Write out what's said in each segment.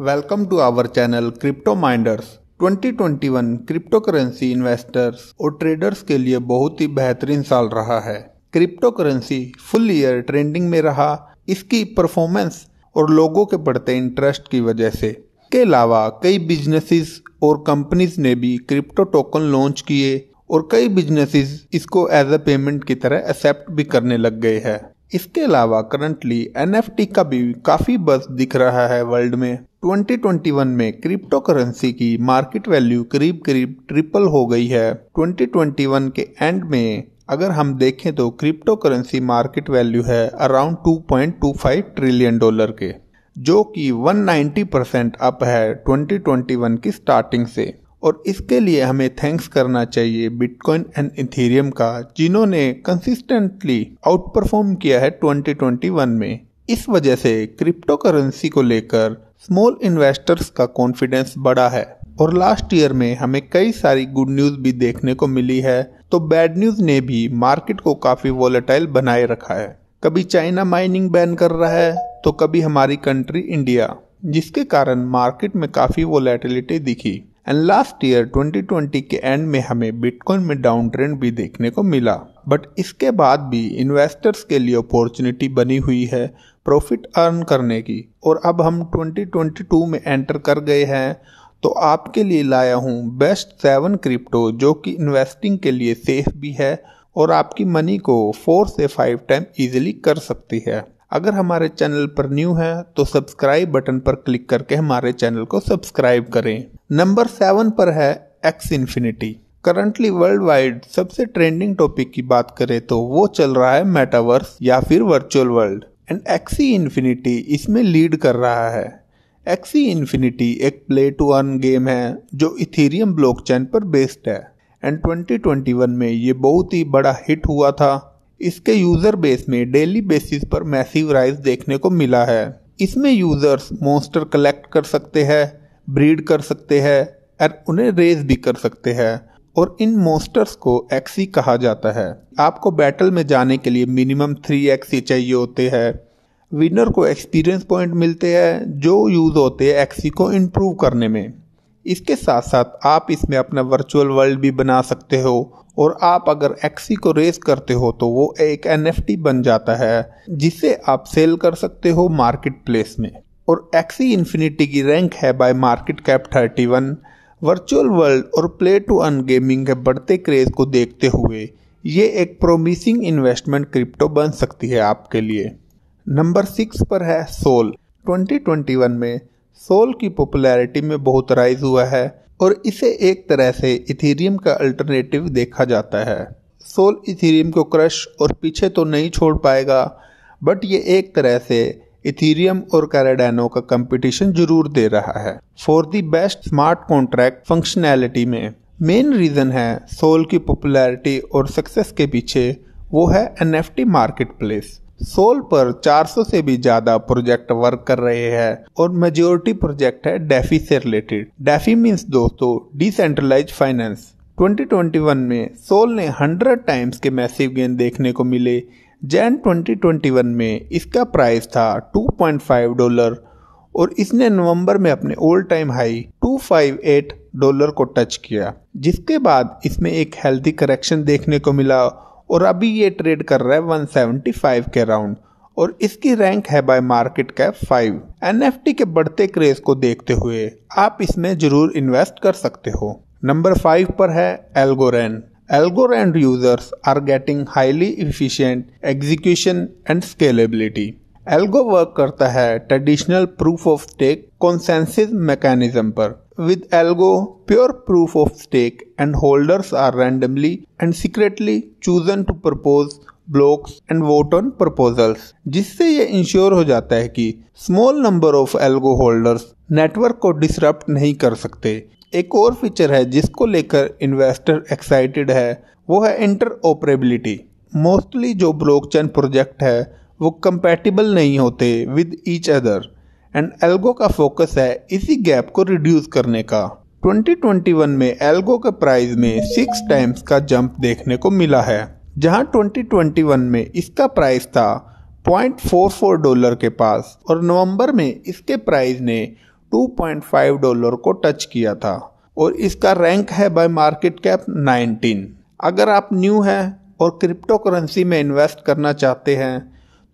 Welcome to our channel crypto minders 2021 cryptocurrency investors और traders के लिए बहुत ही बेहतरीन साल रहा है cryptocurrency full year trending में रहा इसकी परफॉर्मेंस और लोगों के बढ़ते इंटरेस्ट की वजह से के अलावा कई बिजनेसेस और कंपनीज ने भी क्रिप्टो टोकन लॉन्च किए और कई बिजनेसेस इसको एज अ पेमेंट की तरह एक्सेप्ट भी करने लग गए हैं इसके अलावा करंटली एन का भी काफ़ी बस दिख रहा है वर्ल्ड में 2021 में क्रिप्टो करेंसी की मार्केट वैल्यू करीब करीब ट्रिपल हो गई है 2021 के एंड में अगर हम देखें तो क्रिप्टो करेंसी मार्केट वैल्यू है अराउंड 2.25 ट्रिलियन डॉलर के जो कि 190 परसेंट अप है 2021 की स्टार्टिंग से और इसके लिए हमें थैंक्स करना चाहिए बिटकॉइन एंड इथेरियम का जिन्होंने कंसिस्टेंटली आउट परफॉर्म किया है 2021 में इस वजह से क्रिप्टो करेंसी को लेकर स्मॉल इन्वेस्टर्स का कॉन्फिडेंस बढ़ा है और लास्ट ईयर में हमें कई सारी गुड न्यूज भी देखने को मिली है तो बैड न्यूज ने भी मार्केट को काफी वॉलेटाइल बनाए रखा है कभी चाइना माइनिंग बैन कर रहा है तो कभी हमारी कंट्री इंडिया जिसके कारण मार्केट में काफी वोलेटिलिटी दिखी एंड लास्ट ईयर 2020 के एंड में हमें बिटकॉइन में डाउन ट्रेंड भी देखने को मिला बट इसके बाद भी इन्वेस्टर्स के लिए अपॉर्चुनिटी बनी हुई है प्रॉफिट अर्न करने की और अब हम 2022 में एंटर कर गए हैं तो आपके लिए लाया हूँ बेस्ट सेवन क्रिप्टो जो कि इन्वेस्टिंग के लिए सेफ भी है और आपकी मनी को फोर से फाइव टाइम इजीली कर सकती है अगर हमारे चैनल पर न्यू है तो सब्सक्राइब बटन पर क्लिक करके हमारे चैनल को सब्सक्राइब करें नंबर सेवन पर है Axie infinity currently world wide सबसे ट्रेंडिंग टॉपिक की बात करें तो वो चल रहा है मेटावर्स या फिर virtual world and Axie infinity इसमें लीड कर रहा है एक्सी इन्फिनिटी e एक प्ले टू अर्न गेम है जो इथेरियम ब्लॉकचेन पर बेस्ड है एंड 2021 में ये बहुत ही बड़ा हिट हुआ था इसके यूज़र बेस में डेली बेसिस पर मैसिव राइज देखने को मिला है इसमें यूज़र्स मोस्टर कलेक्ट कर सकते हैं ब्रीड कर सकते हैं और उन्हें रेस भी कर सकते हैं और इन मोस्टर्स को एक्सी कहा जाता है आपको बैटल में जाने के लिए मिनिमम थ्री एक्सी चाहिए होते हैं विनर को एक्सपीरियंस पॉइंट मिलते हैं जो यूज़ होते हैं एक्सी को इम्प्रूव करने में इसके साथ साथ आप इसमें अपना वर्चुअल वर्ल्ड भी बना सकते हो और आप अगर एक्सी को रेस करते हो तो वो एक एन बन जाता है जिसे आप सेल कर सकते हो मार्केट प्लेस में और एक्सी इन्फिनिटी की रैंक है by market cap one virtual world और प्ले टू अर्न गेमिंग के बढ़ते क्रेज को देखते हुए ये एक प्रोमिसिंग इन्वेस्टमेंट क्रिप्टो बन सकती है आपके लिए नंबर सिक्स पर है सोल 2021 में सोल की पॉपुलैरिटी में बहुत राइज हुआ है और इसे एक तरह से इथेरियम का अल्टरनेटिव देखा जाता है सोल इथेरियम को क्रश और पीछे तो नहीं छोड़ पाएगा बट ये एक तरह से इथीरियम और कैराडानो का कंपटीशन जरूर दे रहा है for the best smart contract functionality में मेन रीज़न है सोल की पॉपुलैरिटी और सक्सेस के पीछे वो है N F T market place Sol पर 400 से भी ज़्यादा प्रोजेक्ट वर्क कर रहे हैं और मेजोरिटी प्रोजेक्ट है डेफी से रिलेटेड डेफी मीन्स दोस्तों डिसेंट्रलाइज फाइनेंस 2021 में सोल ने 100 टाइम्स के मैसिव गेन देखने को मिले जैन 2021 में इसका प्राइस था 2.5 डॉलर और इसने नवंबर में अपने ओल्ड टाइम हाई 258 डॉलर को टच किया जिसके बाद इसमें एक हेल्दी करेक्शन देखने को मिला और अभी ये ट्रेड कर रहा है 175 के राउंड और इसकी रैंक है बाय मार्केट कैप फाइव एन के बढ़ते क्रेज को देखते हुए आप इसमें जरूर इन्वेस्ट कर सकते हो नंबर फाइव पर है एल्गोरेन Algorand users are getting highly efficient execution and scalability. Algo work करता है traditional proof of stake consensus mechanism पर with algo pure proof of stake and holders are randomly and secretly chosen to propose blocks and vote on proposals जिससे ये ensure हो जाता है कि small number of algo holders network को disrupt नहीं कर सकते एक और फीचर है जिसको लेकर इन्वेस्टर एक्साइटेड है वो है इंटर ऑपरेबिलिटी मोस्टली जो ब्लॉकचेन प्रोजेक्ट है वो कंपेटिबल नहीं होते with each other and Algo का फोकस है इसी गैप को रिड्यूस करने का 2021 में एल्गो के प्राइस में सिक्स टाइम्स का जंप देखने को मिला है जहां 2021 में इसका प्राइस था 0.44 डॉलर के पास और नवंबर में इसके प्राइस ने 2.5 डॉलर को टच किया था और इसका रैंक है बाय मार्केट कैप 19 अगर आप न्यू हैं और क्रिप्टो करेंसी में इन्वेस्ट करना चाहते हैं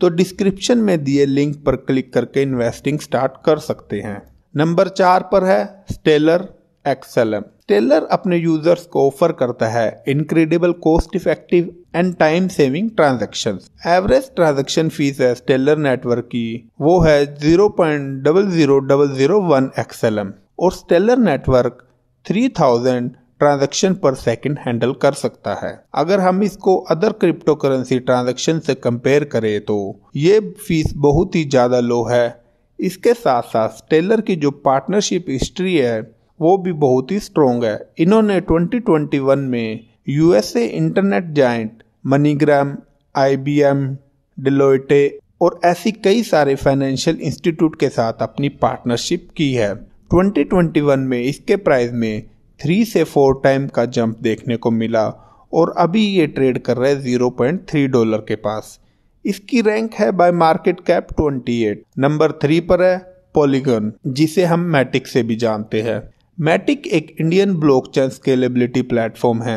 तो डिस्क्रिप्शन में दिए लिंक पर क्लिक करके इन्वेस्टिंग स्टार्ट कर सकते हैं नंबर चार पर है स्टेलर एक्सएलएम टेलर अपने यूजर्स को ऑफर करता है incredible cost effective and time saving transaction average transaction fees है टेलर नेटवर्क की वो है zero point double zero double zero one XLM और Stellar network three thousand transaction per second handle कर सकता है अगर हम इसको अदर क्रिप्टो करेंसी ट्रांजेक्शन से कंपेयर करें तो ये फीस बहुत ही ज़्यादा लो है इसके साथ साथ टेलर की जो पार्टनरशिप हिस्ट्री है वो भी बहुत ही स्ट्रोंग है इन्होंने 2021 में USA internet giant MoneyGram IBM Deloitte और ऐसी कई सारे फाइनेंशियल इंस्टीट्यूट के साथ अपनी पार्टनरशिप की है 2021 में इसके प्राइस में थ्री से फोर टाइम का जंप देखने को मिला और अभी ये ट्रेड कर रहा है जीरो पॉइंट थ्री डॉलर के पास इसकी रैंक है by market cap at number three पर है पॉलीगन जिसे हम मैटिक से भी जानते हैं मैटिक एक इंडियन ब्लॉकचेन स्केलेबिलिटी प्लेटफॉर्म है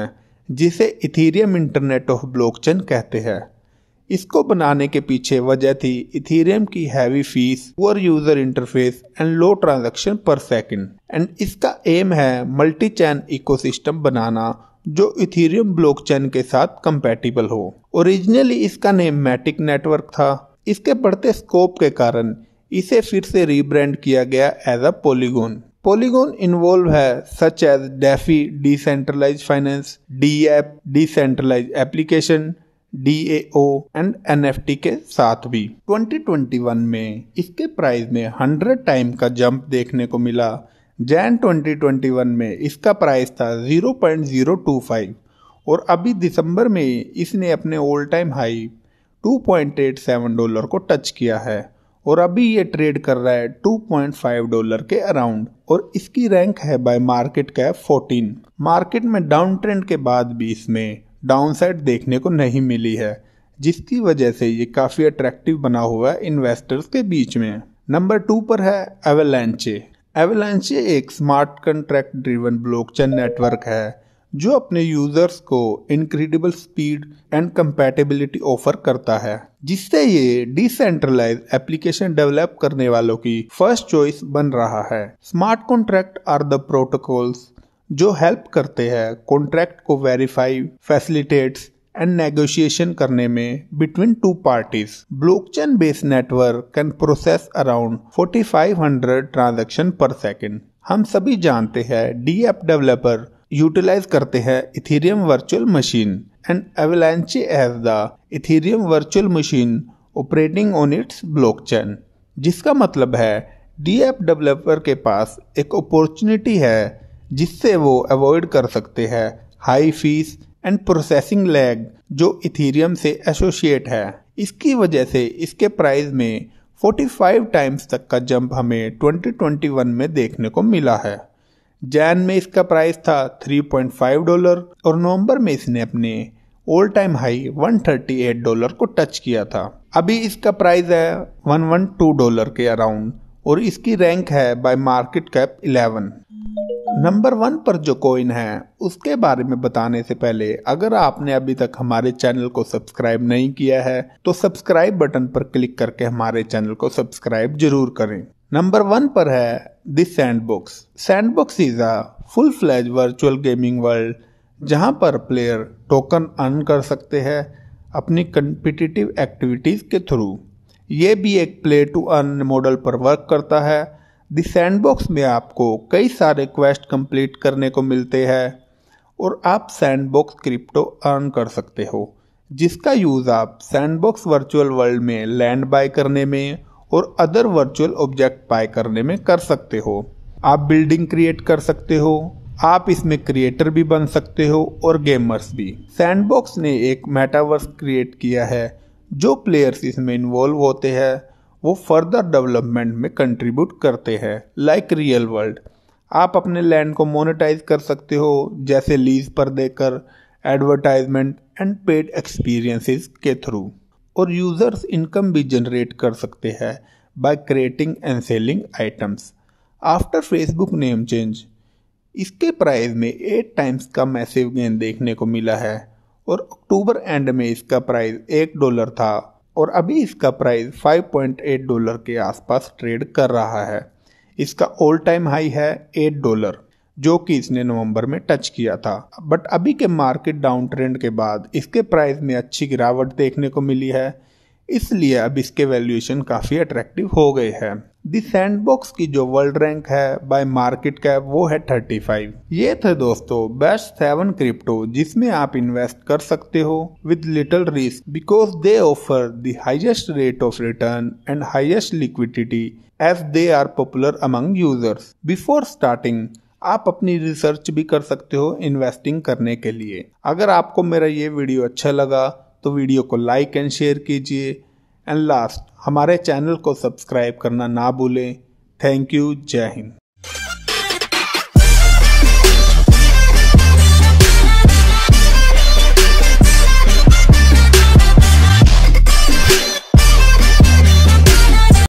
जिसे इथीरियम इंटरनेट ऑफ ब्लॉकचेन कहते हैं इसको बनाने के पीछे वजह थी इथीरियम की heavy fees poor user interface and low transaction per second and इसका एम है मल्टी चैन इकोसिस्टम बनाना जो इथीरियम ब्लॉकचेन के साथ कंपेटिबल हो ओरिजिनली इसका नेम मैटिक नेटवर्क था इसके बढ़ते स्कोप के कारण इसे फिर से रीब्रांड किया गया as a Polygon Polygon involve है such as DeFi decentralize finance D app decentralize application D and N F T के साथ भी 2021 में इसके प्राइस में 100 टाइम का जंप देखने को मिला जैन 2021 में इसका प्राइस था 0.025 और अभी दिसंबर में इसने अपने ओल्ड टाइम हाई 2.87 डॉलर को टच किया है और अभी ये ट्रेड कर रहा है 2.5 डॉलर के अराउंड और इसकी रैंक है बाय मार्केट कैप 14 मार्केट में डाउन ट्रेंड के बाद भी इसमें डाउनसाइड देखने को नहीं मिली है जिसकी वजह से ये काफ़ी अट्रैक्टिव बना हुआ है इन्वेस्टर्स के बीच में नंबर टू पर है एवेलेंचे एवेलेंचे एक smart contract driven blockchain network है जो अपने यूजर्स को incredible speed and compatibility offer करता है जिससे ये डिसेंट्रलाइज एप्लीकेशन डेवलप करने वालों की फर्स्ट चॉइस बन रहा है smart contract are the protocols जो हेल्प करते हैं कॉन्ट्रैक्ट को वेरीफाई फैसिलिटेट्स एंड नेगोशिएशन करने में between two parties blockchain based network can process around 4500 transaction per second हम सभी जानते हैं डी एप डेवलपर यूटिलाइज करते हैं Ethereum virtual machine and Avalanche as the Ethereum virtual machine operating on its blockchain जिसका मतलब है डी एप डेवलपर के पास एक अपॉर्चुनिटी है जिससे वो अवॉइड कर सकते हैं high fees and processing lag जो इथीरियम से एसोशिएट है इसकी वजह से इसके प्राइस में 45 टाइम्स तक का जंप हमें 2021 में देखने को मिला है जैन में इसका प्राइस था 3.5 डॉलर और नवंबर में इसने अपने ओल्ड टाइम हाई 138 डॉलर को टच किया था अभी इसका प्राइस है 112 डॉलर के अराउंड और इसकी रैंक है by market cap 11 number one पर जो कॉइन है उसके बारे में बताने से पहले अगर आपने अभी तक हमारे चैनल को सब्सक्राइब नहीं किया है तो सब्सक्राइब बटन पर क्लिक करके हमारे चैनल को सब्सक्राइब जरूर करें नंबर वन पर है this Sandbox Sandbox is a full fledged virtual gaming world जहां पर प्लेयर टोकन अर्न कर सकते हैं अपनी कंपिटिटिव एक्टिविटीज़ के थ्रू ये भी एक प्ले टू अर्न मॉडल पर वर्क करता है द सैंडबॉक्स में आपको कई सारे क्वेस्ट कंप्लीट करने को मिलते हैं और आप सैंडबॉक्स क्रिप्टो अर्न कर सकते हो जिसका यूज़ आप सैंडबॉक्स वर्चुअल वर्ल्ड में लैंड बाय करने में और अदर वर्चुअल ऑब्जेक्ट पाए करने में कर सकते हो आप बिल्डिंग क्रिएट कर सकते हो आप इसमें क्रिएटर भी बन सकते हो और गेमर्स भी सैंडबॉक्स ने एक मेटावर्स क्रिएट किया है जो प्लेयर्स इसमें इन्वॉल्व होते हैं वो फर्दर डेवलपमेंट में कंट्रीब्यूट करते हैं लाइक रियल वर्ल्ड आप अपने लैंड को मोनेटाइज कर सकते हो जैसे लीज पर देकर एडवर्टाइजमेंट एंड पेड एक्सपीरियंसेस के थ्रू और यूज़र्स इनकम भी जनरेट कर सकते हैं by creating and selling items after Facebook name change इसके प्राइस में एट टाइम्स का मैसिव गेन देखने को मिला है और अक्टूबर एंड में इसका प्राइस एक डॉलर था और अभी इसका प्राइस 5.8 डॉलर के आसपास ट्रेड कर रहा है इसका ऑल टाइम हाई है एट डॉलर जो कि इसने नवंबर में टच किया था बट अभी के मार्केट डाउन ट्रेंड के बाद इसके प्राइस में अच्छी गिरावट देखने को मिली है इसलिए अब इसके वैल्यूएशन काफ़ी अट्रैक्टिव हो गए हैं दी सैंडबॉक्स की जो वर्ल्ड रैंक है बाय मार्केट कैप वो है थर्टी फाइव ये थे दोस्तों बेस्ट सेवन क्रिप्टो जिसमें आप इन्वेस्ट कर सकते हो with little risk because they offer the highest rate of return and highest liquidity as they are popular among users before starting आप अपनी रिसर्च भी कर सकते हो इन्वेस्टिंग करने के लिए अगर आपको मेरा ये वीडियो अच्छा लगा तो वीडियो को लाइक एंड शेयर कीजिए एंड लास्ट हमारे चैनल को सब्सक्राइब करना ना भूलें थैंक यू जय हिंद